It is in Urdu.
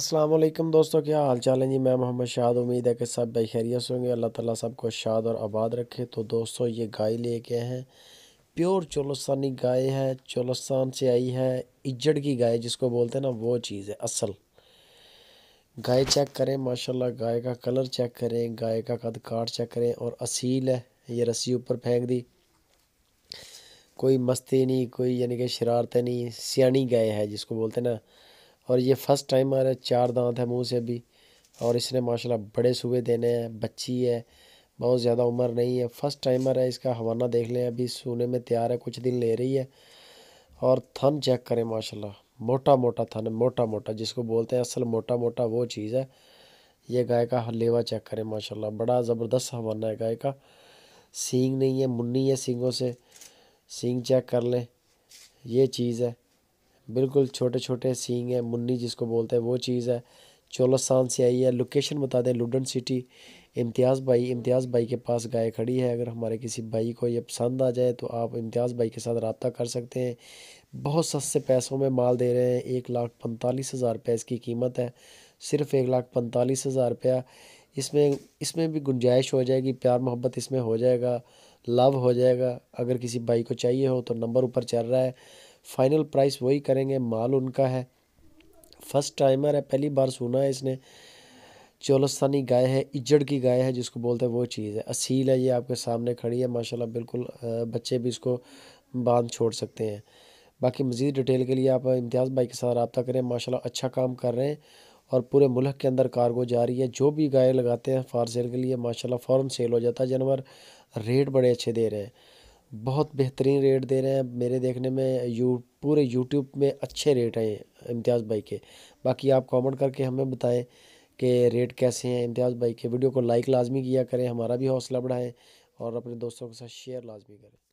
السلام علیکم دوستو کیا حال چال ہے جی میں محمد شاد امید ہے کہ سب ہوں گے اللہ تعالیٰ سب کو شاد اور آباد رکھے تو دوستو یہ گائے لے کے ہیں پیور چولستانی گائے ہے چولستان سے آئی ہے اجڑ کی گائے جس کو بولتے ہیں نا وہ چیز ہے اصل گائے چیک کریں ماشاءاللہ گائے کا کلر چیک کریں گائے کا قد کاٹ چیک کریں اور اصیل ہے یہ رسی اوپر پھینک دی کوئی مستی نہیں کوئی یعنی کہ شرارتیں نہیں سیانی گائے ہے جس کو بولتے ہیں نا اور یہ فسٹ ٹائم ہے چار دانت ہے منہ سے بھی اور اس نے ماشاء اللہ بڑے صبح دینے ہیں بچی ہے بہت زیادہ عمر نہیں ہے فسٹ ٹائم آ رہا ہے اس کا ہوانہ دیکھ لیں ابھی سونے میں تیار ہے کچھ دن لے رہی ہے اور تھن چیک کریں ماشاء اللہ موٹا موٹا تھن موٹا موٹا جس کو بولتے ہیں اصل موٹا موٹا وہ چیز ہے یہ گائے کا لیوا چیک کریں ماشاء اللہ بڑا زبردست ہوانہ ہے گائے کا سینگ نہیں ہے منی ہے سینگوں سے سینگ چیک کر لیں یہ چیز ہے بالکل چھوٹے چھوٹے سینگ ہیں منی جس کو بولتے ہیں وہ چیز ہے چولستان سان سے آئی ہے لوکیشن بتا دیں لڈن سٹی امتیاز بھائی امتیاز بھائی کے پاس گائے کھڑی ہے اگر ہمارے کسی بھائی کو یہ پسند آ جائے تو آپ امتیاز بھائی کے ساتھ رابطہ کر سکتے ہیں بہت سستے پیسوں میں مال دے رہے ہیں ایک لاکھ پنتالیس ہزار پیس اس کی قیمت ہے صرف ایک لاکھ پنتالیس ہزار روپیہ اس میں اس میں بھی گنجائش ہو جائے گی پیار محبت اس میں ہو جائے گا لو ہو جائے گا اگر کسی بھائی کو چاہیے ہو تو نمبر اوپر چل رہا ہے فائنل پرائس وہی کریں گے مال ان کا ہے فسٹ ٹائمر ہے پہلی بار سنا ہے اس نے چولستانی گائے ہے اجڑ کی گائے ہے جس کو بولتے ہیں وہ چیز ہے اصیل ہے یہ آپ کے سامنے کھڑی ہے ماشاءاللہ بالکل بچے بھی اس کو باندھ چھوڑ سکتے ہیں باقی مزید ڈیٹیل کے لیے آپ امتیاز بھائی کے ساتھ رابطہ کریں ماشاءاللہ اچھا کام کر رہے ہیں اور پورے ملک کے اندر کارگو جاری ہے جو بھی گائے لگاتے ہیں فار سیل کے لیے ماشاءاللہ فوراں فوراً سیل ہو جاتا ہے جانور ریٹ بڑے اچھے دے رہے ہیں بہت بہترین ریٹ دے رہے ہیں میرے دیکھنے میں یو پورے یوٹیوب میں اچھے ریٹ ہیں امتیاز بھائی کے باقی آپ کامنٹ کر کے ہمیں بتائیں کہ ریٹ کیسے ہیں امتیاز بھائی کے ویڈیو کو لائک لازمی کیا کریں ہمارا بھی حوصلہ بڑھائیں اور اپنے دوستوں کے ساتھ شیئر لازمی کریں